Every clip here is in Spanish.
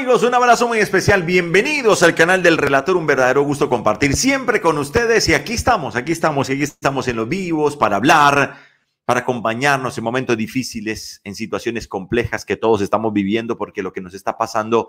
amigos, un abrazo muy especial. Bienvenidos al canal del Relator. Un verdadero gusto compartir siempre con ustedes. Y aquí estamos, aquí estamos, aquí estamos en los vivos para hablar, para acompañarnos en momentos difíciles, en situaciones complejas que todos estamos viviendo, porque lo que nos está pasando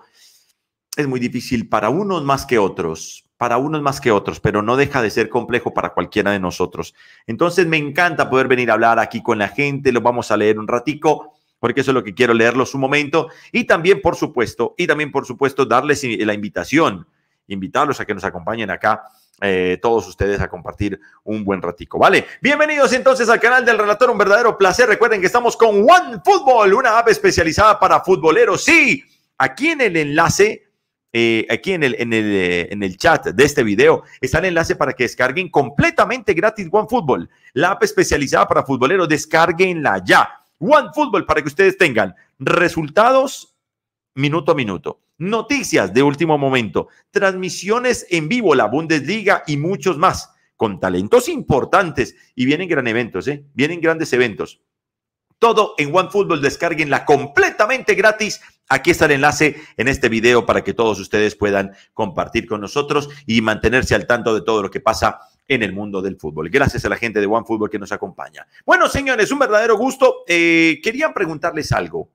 es muy difícil para unos más que otros, para unos más que otros, pero no deja de ser complejo para cualquiera de nosotros. Entonces me encanta poder venir a hablar aquí con la gente. lo vamos a leer un ratico porque eso es lo que quiero leerlos un momento. Y también, por supuesto, y también, por supuesto, darles la invitación, invitarlos a que nos acompañen acá eh, todos ustedes a compartir un buen ratico, ¿vale? Bienvenidos entonces al canal del Relator, un verdadero placer. Recuerden que estamos con One Football, una app especializada para futboleros. Sí, aquí en el enlace, eh, aquí en el, eh, en, el, chat de este video, está el enlace para que descarguen completamente gratis One Football, la app especializada para futboleros. Descarguenla ya. One Football para que ustedes tengan resultados minuto a minuto. Noticias de último momento, transmisiones en vivo, la Bundesliga y muchos más, con talentos importantes. Y vienen gran eventos, ¿eh? vienen grandes eventos. Todo en One Football, descarguenla completamente gratis. Aquí está el enlace en este video para que todos ustedes puedan compartir con nosotros y mantenerse al tanto de todo lo que pasa en el mundo del fútbol. Gracias a la gente de OneFootball que nos acompaña. Bueno, señores, un verdadero gusto. Eh, querían preguntarles algo.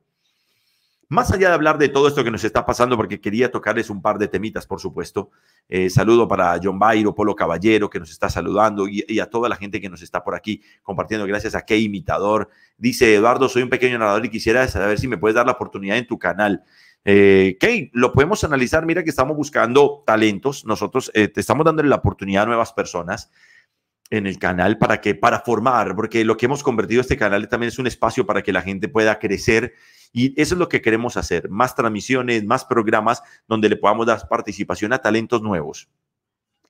Más allá de hablar de todo esto que nos está pasando, porque quería tocarles un par de temitas, por supuesto. Eh, saludo para John Bairo, Polo Caballero, que nos está saludando, y, y, a toda la gente que nos está por aquí compartiendo. Gracias a qué imitador. Dice Eduardo, soy un pequeño narrador y quisiera saber si me puedes dar la oportunidad en tu canal. Eh, lo podemos analizar. Mira que estamos buscando talentos. Nosotros eh, te estamos dando la oportunidad a nuevas personas en el canal para que para formar, porque lo que hemos convertido este canal también es un espacio para que la gente pueda crecer y eso es lo que queremos hacer, más transmisiones, más programas donde le podamos dar participación a talentos nuevos.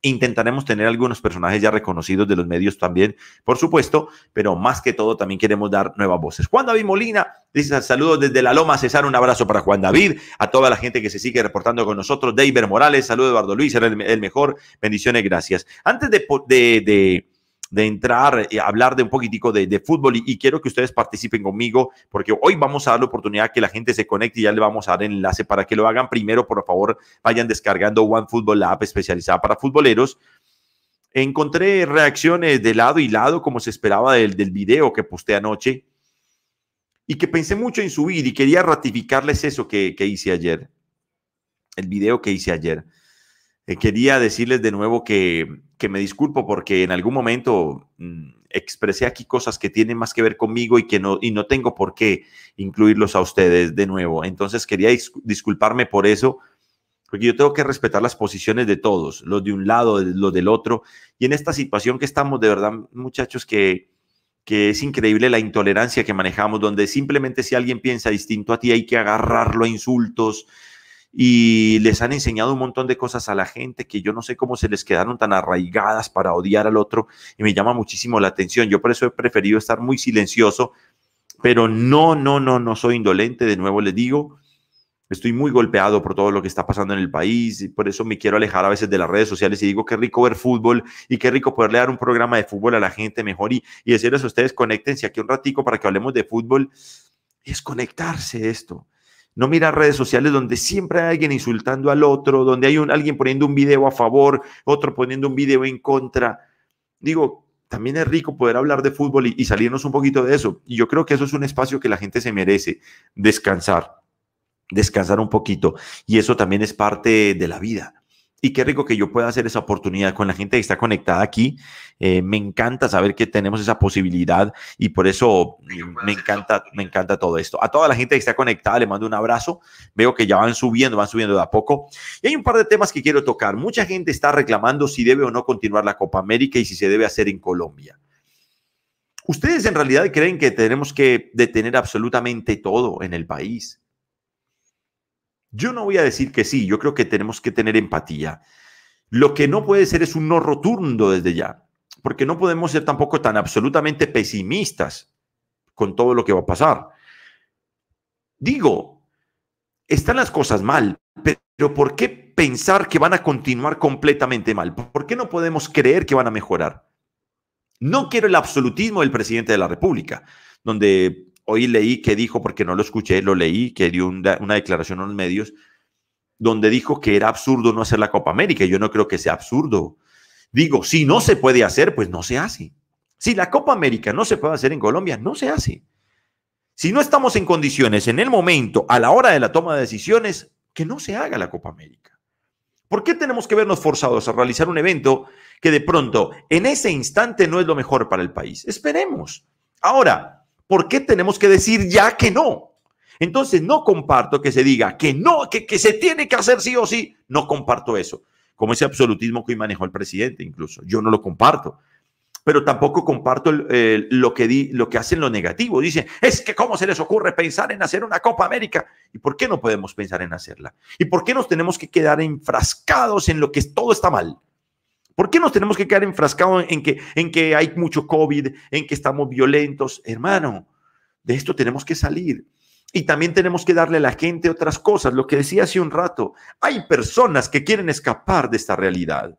Intentaremos tener algunos personajes ya reconocidos de los medios también, por supuesto, pero más que todo también queremos dar nuevas voces. Juan David Molina dice saludos desde La Loma, César, un abrazo para Juan David, a toda la gente que se sigue reportando con nosotros. David Morales, saludos Eduardo Luis, era el, el, mejor, bendiciones, gracias. Antes de, de, de de entrar y hablar de un poquitico de, fútbol y, quiero que ustedes participen conmigo porque hoy vamos a dar la oportunidad que la gente se conecte y ya le vamos a dar el enlace para que lo hagan. Primero, por favor, vayan descargando OneFootball, la app especializada para futboleros. Encontré reacciones de lado y lado, como se esperaba del, del video que posté anoche y que pensé mucho en subir y quería ratificarles eso que, hice ayer, el video que hice ayer. Eh, quería decirles de nuevo que que me disculpo porque en algún momento mm, expresé aquí cosas que tienen más que ver conmigo y que no, y no tengo por qué incluirlos a ustedes de nuevo. Entonces quería disculparme por eso, porque yo tengo que respetar las posiciones de todos, los de un lado, los del otro. Y en esta situación que estamos, de verdad, muchachos, que, que es increíble la intolerancia que manejamos, donde simplemente si alguien piensa distinto a ti hay que agarrarlo a insultos, y les han enseñado un montón de cosas a la gente que yo no sé cómo se les quedaron tan arraigadas para odiar al otro y me llama muchísimo la atención. Yo por eso he preferido estar muy silencioso, pero no, no, no, no soy indolente, de nuevo les digo. Estoy muy golpeado por todo lo que está pasando en el país y por eso me quiero alejar a veces de las redes sociales y digo qué rico ver fútbol y qué rico poderle dar un programa de fútbol a la gente mejor y, y decirles a ustedes conéctense aquí un ratico para que hablemos de fútbol. Es conectarse esto. No mirar redes sociales donde siempre hay alguien insultando al otro, donde hay un, alguien poniendo un video a favor, otro poniendo un video en contra. Digo, también es rico poder hablar de fútbol y, y, salirnos un poquito de eso. Y yo creo que eso es un espacio que la gente se merece, descansar, descansar un poquito. Y eso también es parte de la vida. Y qué rico que yo pueda hacer esa oportunidad con la gente que está conectada aquí. Eh, me encanta saber que tenemos esa posibilidad y por eso me encanta, me encanta todo esto. A toda la gente que está conectada le mando un abrazo. Veo que ya van subiendo, van subiendo de a poco. Y hay un par de temas que quiero tocar. Mucha gente está reclamando si debe o no continuar la Copa América y si se debe hacer en Colombia. ¿Ustedes en realidad creen que tenemos que detener absolutamente todo en el país? Yo no voy a decir que sí, yo creo que tenemos que tener empatía. Lo que no puede ser es un no rotundo desde ya, porque no podemos ser tampoco tan absolutamente pesimistas con todo lo que va a pasar. Digo, están las cosas mal, pero ¿por qué pensar que van a continuar completamente mal? ¿Por qué no podemos creer que van a mejorar? No quiero el absolutismo del presidente de la República, donde hoy leí que dijo, porque no lo escuché, lo leí, que dio una, declaración a los medios, donde dijo que era absurdo no hacer la Copa América. Yo no creo que sea absurdo. Digo, si no se puede hacer, pues no se hace. Si la Copa América no se puede hacer en Colombia, no se hace. Si no estamos en condiciones en el momento, a la hora de la toma de decisiones, que no se haga la Copa América. ¿Por qué tenemos que vernos forzados a realizar un evento que de pronto, en ese instante, no es lo mejor para el país? Esperemos. Ahora, ¿Por qué tenemos que decir ya que no? Entonces, no comparto que se diga que no, que, se tiene que hacer sí o sí. No comparto eso, como ese absolutismo que hoy manejó el presidente incluso. Yo no lo comparto pero tampoco comparto lo, que di, lo que hacen lo negativo. Dicen, es que cómo se les ocurre pensar en hacer una Copa América. ¿Y por qué no podemos pensar en hacerla? ¿Y por qué nos tenemos que quedar enfrascados en lo que todo está mal? ¿Por qué nos tenemos que quedar enfrascados en que, en que hay mucho COVID, en que estamos violentos? Hermano, de esto tenemos que salir. Y también tenemos que darle a la gente otras cosas. Lo que decía hace un rato, hay personas que quieren escapar de esta realidad.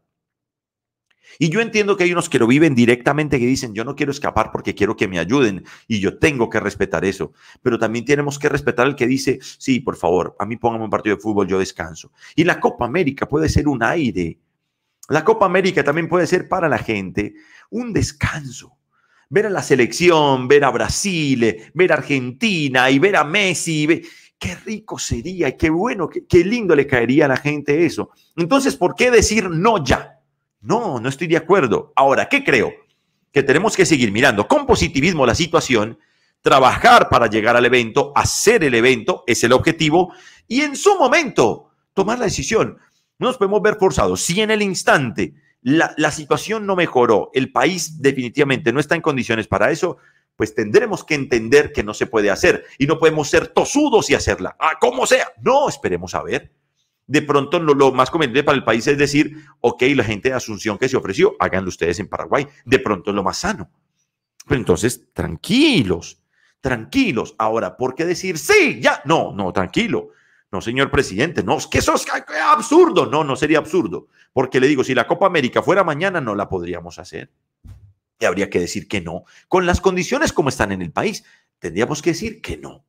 Y yo entiendo que hay unos que lo viven directamente que dicen, yo no quiero escapar porque quiero que me ayuden y yo tengo que respetar eso. Pero también tenemos que respetar el que dice, sí, por favor, a mí póngame un partido de fútbol, yo descanso. Y la Copa América puede ser un aire la Copa América también puede ser para la gente un descanso. Ver a la selección, ver a Brasil, ver a Argentina y ver a Messi. Qué rico sería, qué bueno, qué, qué lindo le caería a la gente eso. Entonces, ¿por qué decir no ya? No, no estoy de acuerdo. Ahora, ¿qué creo? Que tenemos que seguir mirando con positivismo la situación, trabajar para llegar al evento, hacer el evento, es el objetivo, y en su momento tomar la decisión. No nos podemos ver forzados. Si en el instante la, situación no mejoró, el país definitivamente no está en condiciones para eso, pues tendremos que entender que no se puede hacer y no podemos ser tosudos y hacerla, ¡Ah, como sea. No, esperemos a ver. De pronto lo, lo, más conveniente para el país es decir, ok, la gente de Asunción que se ofreció, háganlo ustedes en Paraguay. De pronto es lo más sano. Pero entonces, tranquilos, tranquilos. Ahora, ¿por qué decir sí? Ya, no, no, tranquilo. No, señor presidente, no, es que eso es absurdo. No, no sería absurdo. Porque le digo, si la Copa América fuera mañana, no la podríamos hacer. Y habría que decir que no. Con las condiciones como están en el país, tendríamos que decir que no.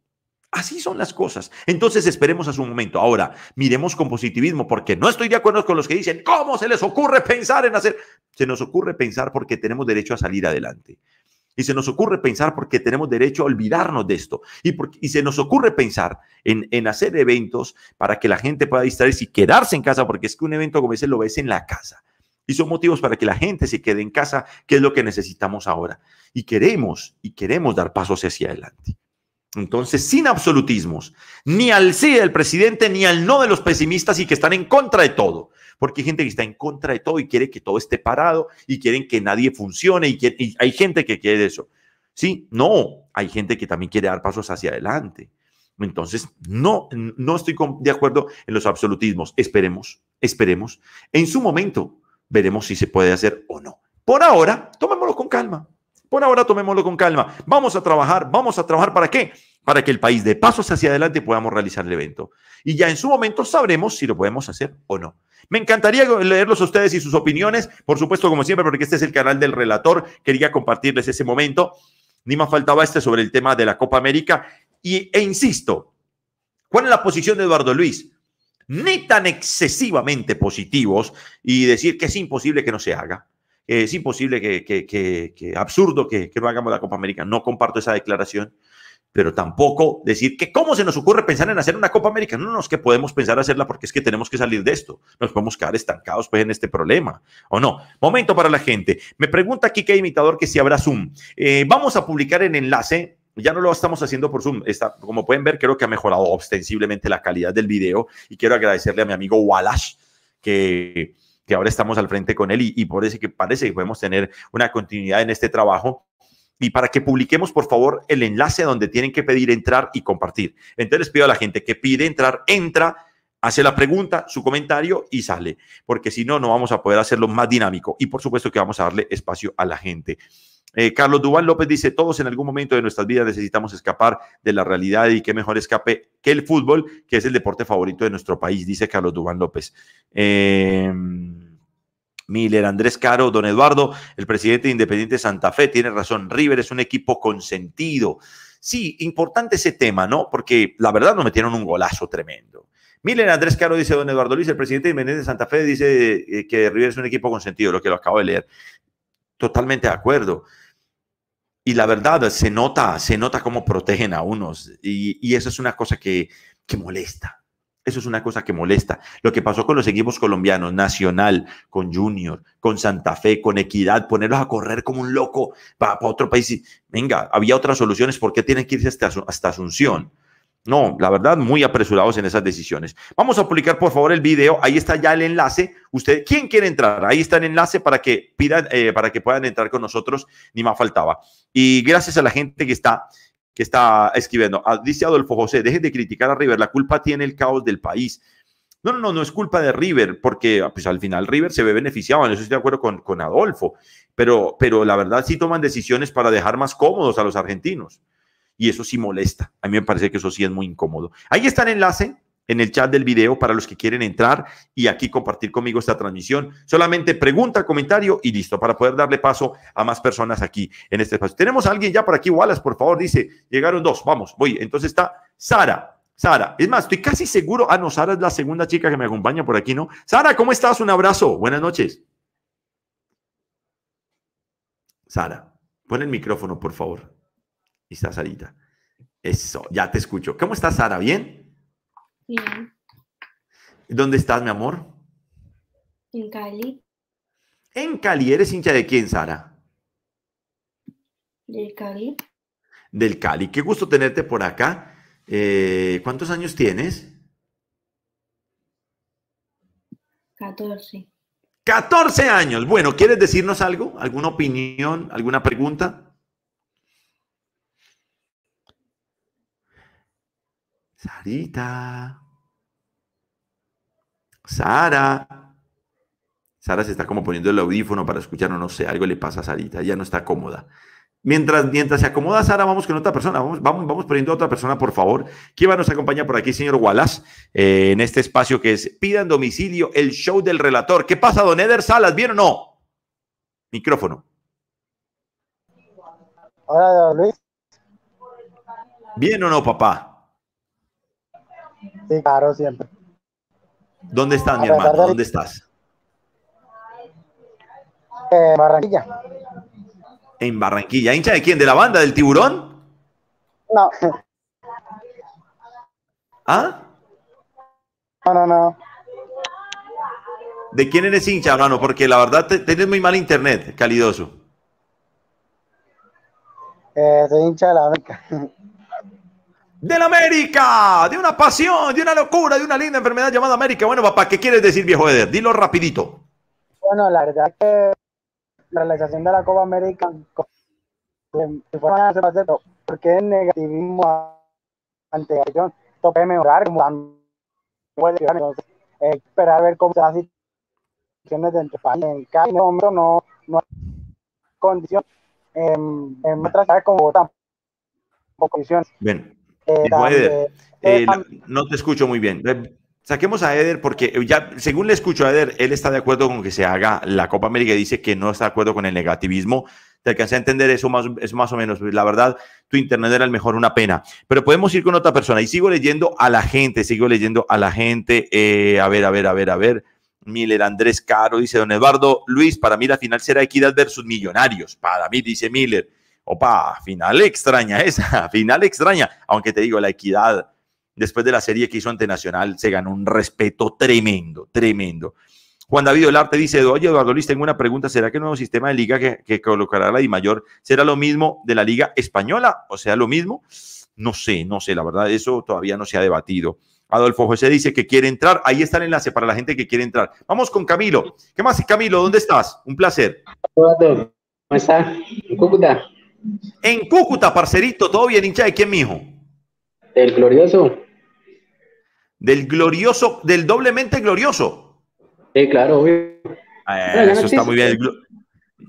Así son las cosas. Entonces esperemos a su momento. Ahora, miremos con positivismo, porque no estoy de acuerdo con los que dicen, ¿cómo se les ocurre pensar en hacer? Se nos ocurre pensar porque tenemos derecho a salir adelante. Y se nos ocurre pensar porque tenemos derecho a olvidarnos de esto. Y, se nos ocurre pensar en, hacer eventos para que la gente pueda distraerse y quedarse en casa, porque es que un evento como ese lo ves en la casa. Y son motivos para que la gente se quede en casa, que es lo que necesitamos ahora. Y queremos, y queremos dar pasos hacia adelante. Entonces, sin absolutismos, ni al sí del presidente, ni al no de los pesimistas y que están en contra de todo porque hay gente que está en contra de todo y quiere que todo esté parado y quieren que nadie funcione y, hay gente que quiere eso. Sí, no, hay gente que también quiere dar pasos hacia adelante. Entonces, no, no estoy de acuerdo en los absolutismos. Esperemos, esperemos. En su momento veremos si se puede hacer o no. Por ahora, tomémoslo con calma. Por ahora, tomémoslo con calma. Vamos a trabajar, vamos a trabajar para qué? para que el país de pasos hacia adelante podamos realizar el evento. Y ya en su momento sabremos si lo podemos hacer o no. Me encantaría leerlos a ustedes y sus opiniones, por supuesto, como siempre, porque este es el canal del relator. Quería compartirles ese momento. Ni más faltaba este sobre el tema de la Copa América. Y, e insisto, ¿cuál es la posición de Eduardo Luis? Ni tan excesivamente positivos y decir que es imposible que no se haga. Es imposible que, que, que, que absurdo que, que no hagamos la Copa América. No comparto esa declaración pero tampoco decir que cómo se nos ocurre pensar en hacer una Copa América. No, no, es que podemos pensar hacerla porque es que tenemos que salir de esto. Nos podemos quedar estancados pues en este problema, ¿o no? Momento para la gente. Me pregunta aquí que imitador que si habrá Zoom. Eh, vamos a publicar el enlace ya no lo estamos haciendo por Zoom. Está, como pueden ver, creo que ha mejorado ostensiblemente la calidad del video y quiero agradecerle a mi amigo Walash que, que ahora estamos al frente con él y, por eso que parece que podemos tener una continuidad en este trabajo y para que publiquemos, por favor, el enlace donde tienen que pedir entrar y compartir. Entonces les pido a la gente que pide entrar, entra, hace la pregunta, su comentario y sale, porque si no, no vamos a poder hacerlo más dinámico y por supuesto que vamos a darle espacio a la gente. Eh, Carlos Dubán López dice, todos en algún momento de nuestras vidas necesitamos escapar de la realidad y qué mejor escape que el fútbol, que es el deporte favorito de nuestro país, dice Carlos Dubán López. Em, Miller, Andrés Caro, don Eduardo, el presidente de Independiente Santa Fe, tiene razón, River es un equipo consentido. Sí, importante ese tema, ¿no? Porque la verdad nos metieron un golazo tremendo. Miller, Andrés Caro dice, don Eduardo Luis, el presidente de Independiente de Santa Fe dice eh, que River es un equipo consentido, lo que lo acabo de leer. Totalmente de acuerdo. Y la verdad, se nota, se nota cómo protegen a unos. Y, y eso es una cosa que, que molesta. Eso es una cosa que molesta. Lo que pasó con los equipos colombianos, Nacional, con Junior, con Santa Fe, con Equidad, ponerlos a correr como un loco para, otro país. Venga, había otras soluciones, ¿por qué tienen que irse hasta, Asunción? No, la verdad, muy apresurados en esas decisiones. Vamos a publicar, por favor, el video. Ahí está ya el enlace. Usted, ¿quién quiere entrar? Ahí está el enlace para que pidan, eh, para que puedan entrar con nosotros. Ni más faltaba. Y gracias a la gente que está que está escribiendo. Dice Adolfo José, dejen de criticar a River, la culpa tiene el caos del país. No, no, no, no es culpa de River, porque pues, al final River se ve beneficiado, en eso estoy de acuerdo con, con Adolfo, pero, pero la verdad sí toman decisiones para dejar más cómodos a los argentinos. Y eso sí molesta. A mí me parece que eso sí es muy incómodo. Ahí está el enlace en el chat del video para los que quieren entrar y aquí compartir conmigo esta transmisión. Solamente pregunta, comentario y listo, para poder darle paso a más personas aquí en este espacio. Tenemos a alguien ya por aquí, Wallace, por favor, dice, llegaron dos, vamos, voy. Entonces está Sara. Sara, es más, estoy casi seguro, ah, no, Sara es la segunda chica que me acompaña por aquí, ¿no? Sara, ¿cómo estás? Un abrazo, buenas noches. Sara, pon el micrófono, por favor. Y está Sarita. Eso, ya te escucho. ¿Cómo estás, Sara? ¿Bien? Bien. ¿Dónde estás, mi amor? En Cali. En Cali, ¿eres hincha de quién, Sara? Del Cali. Del Cali, qué gusto tenerte por acá. Eh, ¿Cuántos años tienes? 14. 14 años. Bueno, ¿quieres decirnos algo? ¿Alguna opinión? ¿Alguna pregunta? Sarita. Sara. Sara se está como poniendo el audífono para escuchar, no, no sé, algo le pasa a Sarita, ya no está cómoda. Mientras, mientras se acomoda Sara, vamos con otra persona, vamos, vamos, poniendo a otra persona, por favor. ¿Quién va nos acompañar por aquí, señor Wallace, eh, en este espacio que es Pidan Domicilio, el show del relator? ¿Qué pasa, don Eder Salas? ¿Bien o no? Micrófono. Luis. ¿Bien o no, papá? Sí, claro, siempre. ¿Dónde estás, mi hermano? ¿Dónde estás? En eh, Barranquilla. En Barranquilla. ¿Hincha de quién? ¿De la banda? ¿Del tiburón? No. ¿Ah? No, no, no. ¿De quién eres hincha, hermano? Porque la verdad tienes muy mal internet, calidoso. Eh, soy hincha de la América. de la América, de una pasión, de una locura, de una linda enfermedad llamada América. Bueno, papá, ¿qué quieres decir, viejo Eder? Dilo rapidito. Bueno, la verdad que la realización de la Copa América, se a hacer, porque el negativismo ante ellos, esto puede mejorar, como puede entonces, eh, esperar a ver cómo se hacen En dentro En cada este momento no, no hay condición. En, en otras, ¿sabes cómo votan? condiciones. Bien. Eh, no te escucho muy bien. Saquemos a Eder porque ya, según le escucho a Eder, él está de acuerdo con que se haga la Copa América y dice que no está de acuerdo con el negativismo. Te alcancé a entender eso más, es más o menos. La verdad, tu internet era el mejor, una pena. Pero podemos ir con otra persona. Y sigo leyendo a la gente, sigo leyendo a la gente. Eh, a ver, a ver, a ver, a ver. Miller, Andrés Caro, dice Don Eduardo, Luis, para mí la final será Equidad versus Millonarios. Para mí, dice Miller opa, final extraña esa, final extraña. Aunque te digo, la equidad, después de la serie que hizo ante Nacional, se ganó un respeto tremendo, tremendo. Juan David Olarte dice, oye Eduardo Luis, tengo una pregunta, ¿será que el nuevo sistema de liga que, colocará la mayor? será lo mismo de la liga española? O sea, lo mismo. No sé, no sé, la verdad, eso todavía no se ha debatido. Adolfo José dice que quiere entrar. Ahí está el enlace para la gente que quiere entrar. Vamos con Camilo. ¿Qué más, Camilo? ¿Dónde estás? Un placer. ¿Cómo estás? ¿Cómo estás? En Cúcuta, parcerito, todo bien, hincha de quién, mijo? El glorioso. Del glorioso, del doblemente glorioso. Sí, claro, obvio. Ah, eso está muy bien.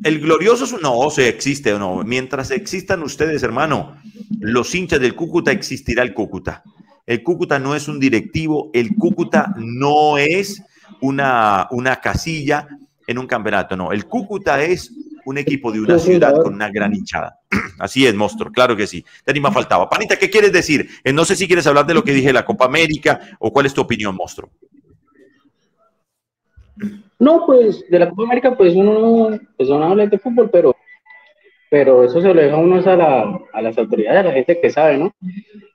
El, glorioso no, se existe o no. Mientras existan ustedes, hermano, los hinchas del Cúcuta, existirá el Cúcuta. El Cúcuta no es un directivo, el Cúcuta no es una, una casilla en un campeonato, no. El Cúcuta es un equipo de una ciudad con una gran hinchada. Así es, monstruo, claro que sí. Te anima faltaba. Panita, ¿qué quieres decir? Eh, no sé si quieres hablar de lo que dije de la Copa América o cuál es tu opinión, monstruo. No, pues de la Copa América, pues uno, pues un habla de fútbol, pero, pero eso se lo deja a, la, a las autoridades, a la gente que sabe, ¿no?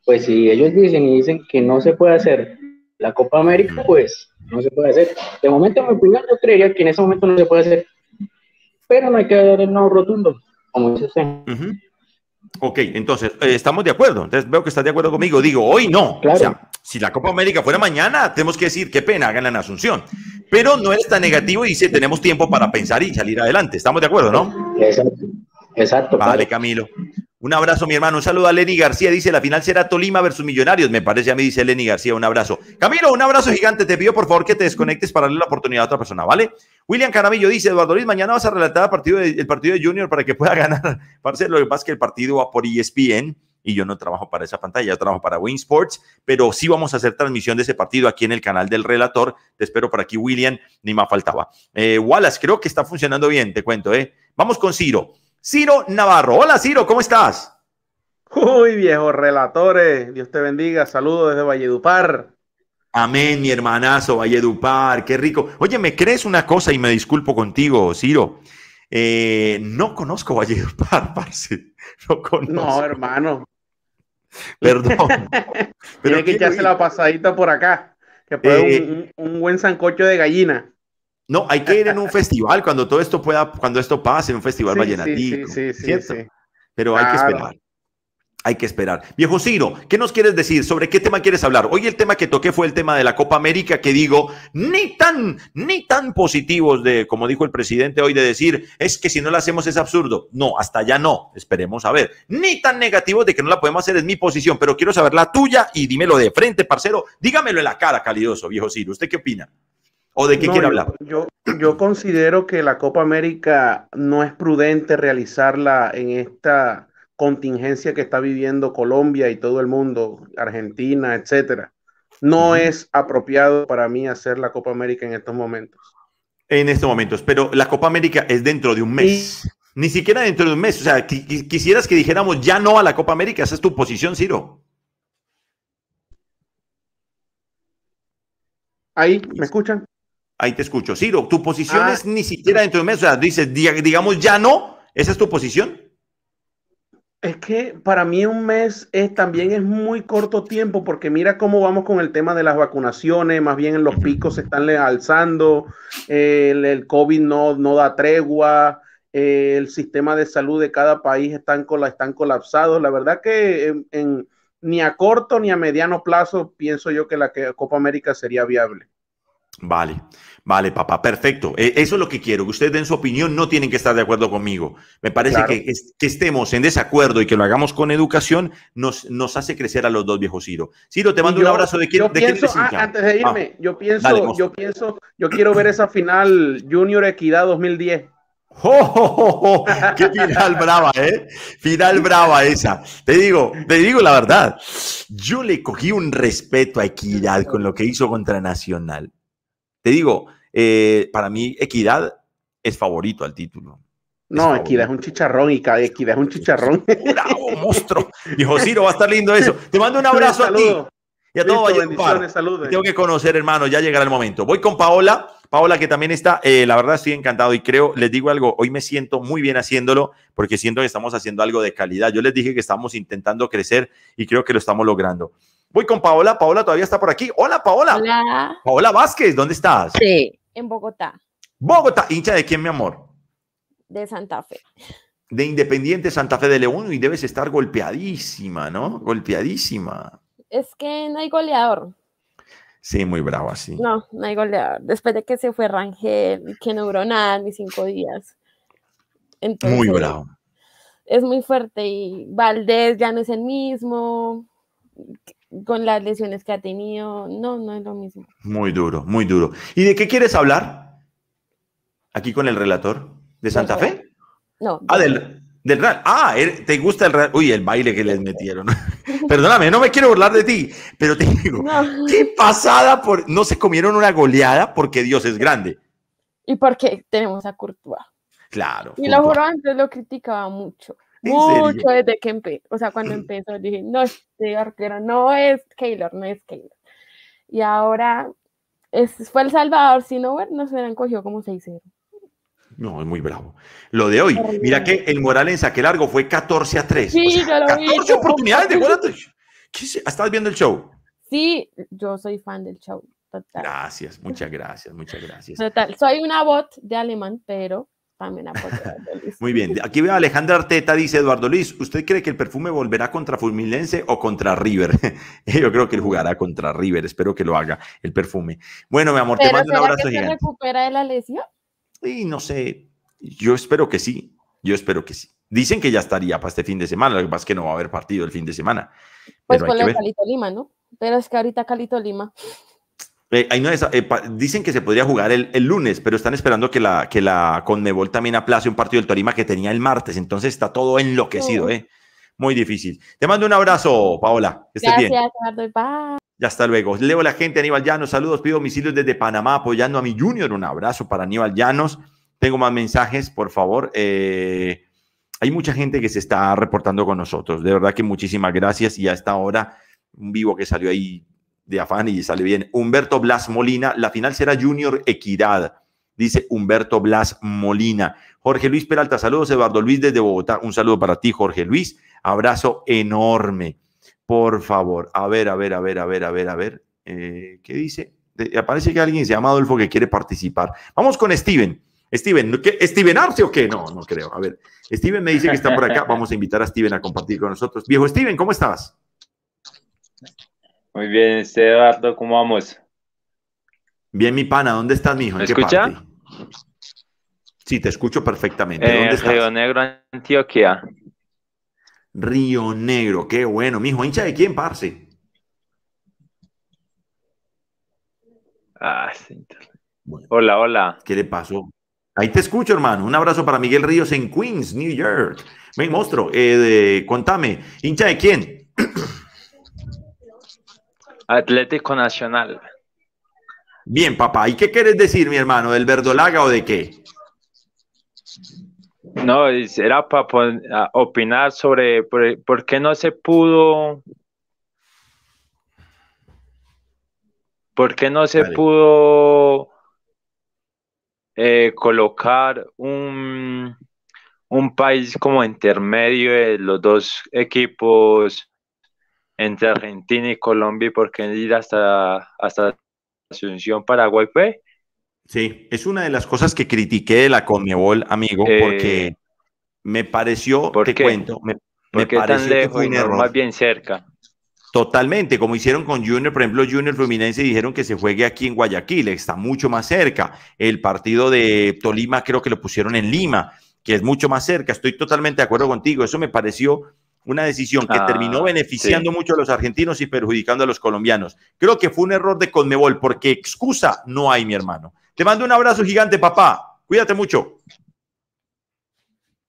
Pues si ellos dicen y dicen que no se puede hacer la Copa América, pues no se puede hacer. De momento, mi opinión, no creería que en ese momento no se puede hacer pero no hay que dar el no rotundo, como dice usted Ok, entonces, eh, estamos de acuerdo. Entonces veo que estás de acuerdo conmigo. Digo, hoy no. si la Copa América fuera mañana, tenemos que decir, qué pena, en Asunción. Pero no es tan negativo y dice, tenemos tiempo para pensar y salir adelante. Estamos de acuerdo, ¿no? Exacto. Vale, Camilo. Un abrazo, mi hermano. Un saludo a Lenny García. Dice, la final será Tolima versus Millonarios. Me parece a mí, dice Lenny García. Un abrazo. Camilo, un abrazo gigante. Te pido, por favor, que te desconectes para darle la oportunidad a otra persona, ¿vale? William Caramillo dice, Eduardo Luis, mañana vas a relatar el partido de, partido Junior para que pueda ganar. Parce, lo que pasa es que el partido va por ESPN y yo no trabajo para esa pantalla, yo trabajo para Win Sports, pero sí vamos a hacer transmisión de ese partido aquí en el canal del relator. Te espero por aquí, William, ni más faltaba. Eh, Wallace, creo que está funcionando bien, te cuento, ¿eh? Vamos con Ciro. Ciro Navarro. Hola, Ciro, ¿cómo estás? Uy, viejo relatores, Dios te bendiga. Saludos desde Valledupar. Amén, mi hermanazo, Valledupar, qué rico. Oye, me crees una cosa y me disculpo contigo, Ciro. Eh, no conozco Valledupar, parce. No conozco. No, hermano. Perdón. Tiene que echarse la pasadita por acá, que puede un, eh, buen zancocho de gallina. No, hay que ir en un festival cuando todo esto pueda, cuando esto pase, en un festival sí, Sí, sí, sí, Pero hay que esperar. Hay que esperar. Viejo Ciro, ¿qué nos quieres decir? ¿Sobre qué tema quieres hablar? Hoy el tema que toqué fue el tema de la Copa América, que digo, ni tan, ni tan positivos de, como dijo el presidente hoy, de decir, es que si no la hacemos es absurdo. No, hasta ya no, esperemos a ver. Ni tan negativos de que no la podemos hacer, es mi posición, pero quiero saber la tuya y dímelo de frente, parcero. Dígamelo en la cara, calidoso, viejo Ciro. ¿Usted qué opina? ¿O de qué quiere hablar? yo considero que la Copa América no es prudente realizarla en esta contingencia que está viviendo Colombia y todo el mundo, Argentina, etcétera. No es apropiado para mí hacer la Copa América en estos momentos. En estos momentos, pero la Copa América es dentro de un mes. Ni siquiera dentro de un mes. O sea, quisieras que dijéramos ya no a la Copa América. Esa es tu posición, Ciro. Ahí, ¿me escuchan? Ahí te escucho. Ciro, tu posición ah. es ni siquiera dentro de un mes. O sea, dices, digamos ya no. ¿Esa es tu posición? Es que para mí un mes es, también es muy corto tiempo porque mira cómo vamos con el tema de las vacunaciones, más bien en los picos se están alzando, eh, el, COVID no, no da tregua, eh, el sistema de salud de cada país están, están colapsados. La verdad que ni a corto ni a mediano plazo pienso yo que la Copa América sería viable. Vale. Vale, papá, perfecto. E, eso es lo que quiero, que ustedes den su opinión, no tienen que estar de acuerdo conmigo. Me parece que, que, estemos en desacuerdo y que lo hagamos con educación nos, nos hace crecer a los dos viejos Ciro. Ciro, te mando un abrazo de, yo ah, Antes de irme, ah, yo pienso, yo pienso, yo quiero ver esa final Junior Equidad 2010. Oh, oh, oh, ¡Qué final brava, eh! Final brava esa. Te digo, te digo la verdad. Yo le cogí un respeto a Equidad con lo que hizo contra Nacional. Te digo, eh, para mí, Equidad es favorito al título. no, Equidad es un chicharrón y cada Equidad es un chicharrón. ¡Bravo, monstruo! Dijo Ciro, va a estar lindo eso. Te mando un abrazo a ti. Y a todos Tengo que conocer, hermano, ya llegará el momento. Voy con Paola. Paola, que también está, eh, la verdad estoy encantado y creo, les digo algo, hoy me siento muy bien haciéndolo porque siento que estamos haciendo algo de calidad. Yo les dije que estamos intentando crecer y creo que lo estamos logrando. Voy con Paola, Paola todavía está por aquí. Hola, Paola. Hola. Paola Vázquez, ¿dónde estás? Sí, en Bogotá. Bogotá, hincha de quién, mi amor? De Santa Fe. De Independiente Santa Fe de León y debes estar golpeadísima, ¿no? Golpeadísima. Es que no hay goleador. Sí, muy bravo así. No, no hay goleador. Después de que se fue Rangel, que no duró nada ni cinco días. muy bravo. Es muy fuerte y Valdés ya no es el mismo con las lesiones que ha tenido, no, no es lo mismo. Muy duro, muy duro. ¿Y de qué quieres hablar? Aquí con el relator. ¿De Santa Fe? No. Ah, del, del, Real. Ah, er, ¿te gusta el Real? Uy, el baile que les metieron. Perdóname, no me quiero burlar de ti, pero te digo, qué pasada por... No se comieron una goleada porque Dios es grande. Y porque tenemos a Courtois. Claro. Y lo juro, antes lo criticaba mucho. Mucho desde que empecé, o sea, cuando empezó dije, no, este arquero no es Keylor, no es Keylor. Y ahora es, fue El Salvador, si no, se hubieran cogido como 6-0. No, es muy bravo. Lo de hoy, mira que el Moral en saque largo fue 14 a 3. Sí, lo 14 oportunidades ¿Estás viendo el show? Sí, yo soy fan del show. Gracias, muchas gracias, muchas gracias. Total, soy una bot de alemán, pero muy bien, aquí veo a Alejandra Arteta, dice Eduardo Luis, ¿usted cree que el perfume volverá contra Fulminense o contra River? Yo creo que él jugará contra River, espero que lo haga el perfume. Bueno, mi amor, te mando un abrazo recupera de la lesión? Y no sé, yo espero que sí, yo espero que sí. Dicen que ya estaría para este fin de semana, lo que pasa es que no va a haber partido el fin de semana. Pues con el Calito Lima, ¿no? Pero es que ahorita Calito Lima. Eh, eh, dicen que se podría jugar el, lunes, pero están esperando que la, que la Conmebol también aplace un partido del Torima que tenía el martes. Entonces está todo enloquecido, ¿eh? Muy difícil. Te mando un abrazo, Paola. Que Gracias, bien. Y hasta luego. Leo la gente, Aníbal Llanos. Saludos, pido domicilios desde Panamá apoyando a mi Junior. Un abrazo para Aníbal Llanos. Tengo más mensajes, por favor. Eh, hay mucha gente que se está reportando con nosotros. De verdad que muchísimas gracias. Y a esta hora, un vivo que salió ahí de afán y sale bien. Humberto Blas Molina, la final será Junior Equidad, dice Humberto Blas Molina. Jorge Luis Peralta, saludos Eduardo Luis desde Bogotá. Un saludo para ti, Jorge Luis. Abrazo enorme. Por favor, a ver, a ver, a ver, a ver, a ver, a ver. Eh, ¿Qué dice? Eh, aparece que alguien se llama Adolfo que quiere participar. Vamos con Steven. Steven, ¿qué, ¿Steven Arce o qué? No, no creo. A ver, Steven me dice que está por acá. Vamos a invitar a Steven a compartir con nosotros. Viejo Steven, ¿cómo estás? Muy bien, Eduardo, ¿cómo vamos? Bien, mi pana, ¿dónde estás, mijo? ¿En escucha? Sí, te escucho perfectamente. Río Negro, Antioquia. Río Negro, qué bueno, mijo. ¿Hincha de quién, parce? Ah, hola, hola. ¿Qué le pasó? Ahí te escucho, hermano. Un abrazo para Miguel Ríos en Queens, New York. me monstruo, eh, de, contame, ¿hincha de quién? Atlético Nacional. Bien, papá. ¿Y qué quieres decir, mi hermano? ¿Del verdolaga o de qué? No, era para opinar sobre por, qué no se pudo. ¿Por qué no se pudo eh, colocar un, un país como intermedio de los dos equipos entre Argentina y Colombia y por qué ir hasta, hasta Asunción, Paraguay, fue. Sí, es una de las cosas que critiqué de la Conmebol, amigo, eh, porque me pareció, te cuento, me, tan lejos, que más bien cerca. Totalmente, como hicieron con Junior, por ejemplo, Junior Fluminense dijeron que se juegue aquí en Guayaquil, está mucho más cerca. El partido de Tolima creo que lo pusieron en Lima, que es mucho más cerca. Estoy totalmente de acuerdo contigo, eso me pareció una decisión que terminó ah, beneficiando mucho a los argentinos y perjudicando a los colombianos. Creo que fue un error de Conmebol, porque excusa no hay, mi hermano. Te mando un abrazo gigante, papá. Cuídate mucho.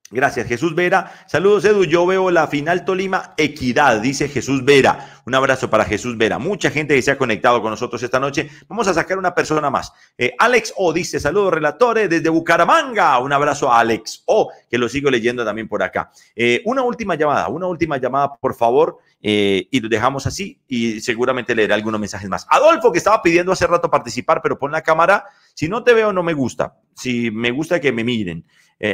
Gracias, Jesús Vera. Saludos, Edu. Yo veo la final Tolima Equidad, dice Jesús Vera. Un abrazo para Jesús Vera. Mucha gente que se ha conectado con nosotros esta noche. Vamos a sacar una persona más. Eh, Alex O dice, saludos relatores desde Bucaramanga. Un abrazo a Alex O, que lo sigo leyendo también por acá. Eh, una última llamada, una última llamada, por favor. Eh, y lo dejamos así y seguramente leeré algunos mensajes más. Adolfo, que estaba pidiendo hace rato participar, pero pon la cámara. Si no te veo, no me gusta. Si me gusta que me miren,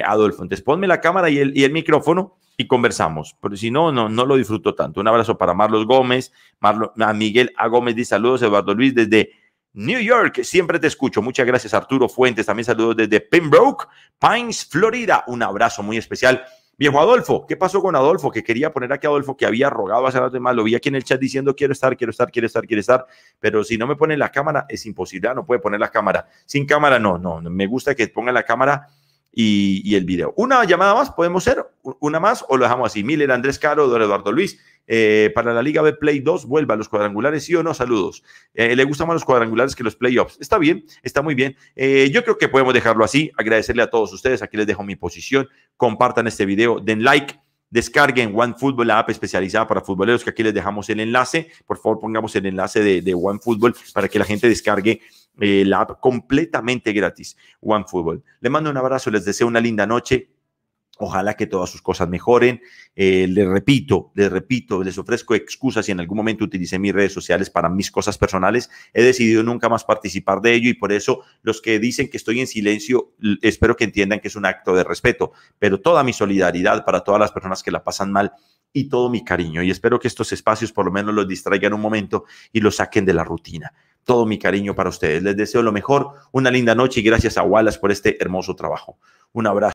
Adolfo. Entonces ponme la cámara y y el micrófono conversamos. Pero si no, no, no lo disfruto tanto. Un abrazo para Marlos Gómez, Marlo, a Miguel A. Gómez, y saludos, Eduardo Luis, desde New York, siempre te escucho. Muchas gracias, Arturo Fuentes. También saludos desde Pembroke, Pines, Florida. Un abrazo muy especial. Viejo Adolfo, ¿qué pasó con Adolfo? Que quería poner aquí a Adolfo, que había rogado hace rato más. Lo vi aquí en el chat diciendo quiero estar, quiero estar, quiero estar, quiero estar. Pero si no me ponen la cámara, es imposible. Ah, no puede poner la cámara. Sin cámara, no, no. Me gusta que ponga la cámara y, el video. Una llamada más, podemos hacer una más o lo dejamos así. Miller, Andrés Caro, Eduardo Luis. Eh, para la Liga B Play 2, vuelva a los cuadrangulares, sí o no, saludos. Eh, le gustan más los cuadrangulares que los playoffs. Está bien, está muy bien. Eh, yo creo que podemos dejarlo así. Agradecerle a todos ustedes. Aquí les dejo mi posición. Compartan este video, den like. Descarguen OneFootball, la app especializada para futboleros, que aquí les dejamos el enlace. Por favor, pongamos el enlace de, de OneFootball para que la gente descargue eh, la app completamente gratis, OneFootball. Le mando un abrazo, les deseo una linda noche. Ojalá que todas sus cosas mejoren. Eh, les repito, les repito, les ofrezco excusas si en algún momento utilicé mis redes sociales para mis cosas personales. He decidido nunca más participar de ello y por eso los que dicen que estoy en silencio, espero que entiendan que es un acto de respeto. Pero toda mi solidaridad para todas las personas que la pasan mal y todo mi cariño. Y espero que estos espacios por lo menos los distraigan un momento y los saquen de la rutina. Todo mi cariño para ustedes. Les deseo lo mejor, una linda noche y gracias a Wallace por este hermoso trabajo. Un abrazo.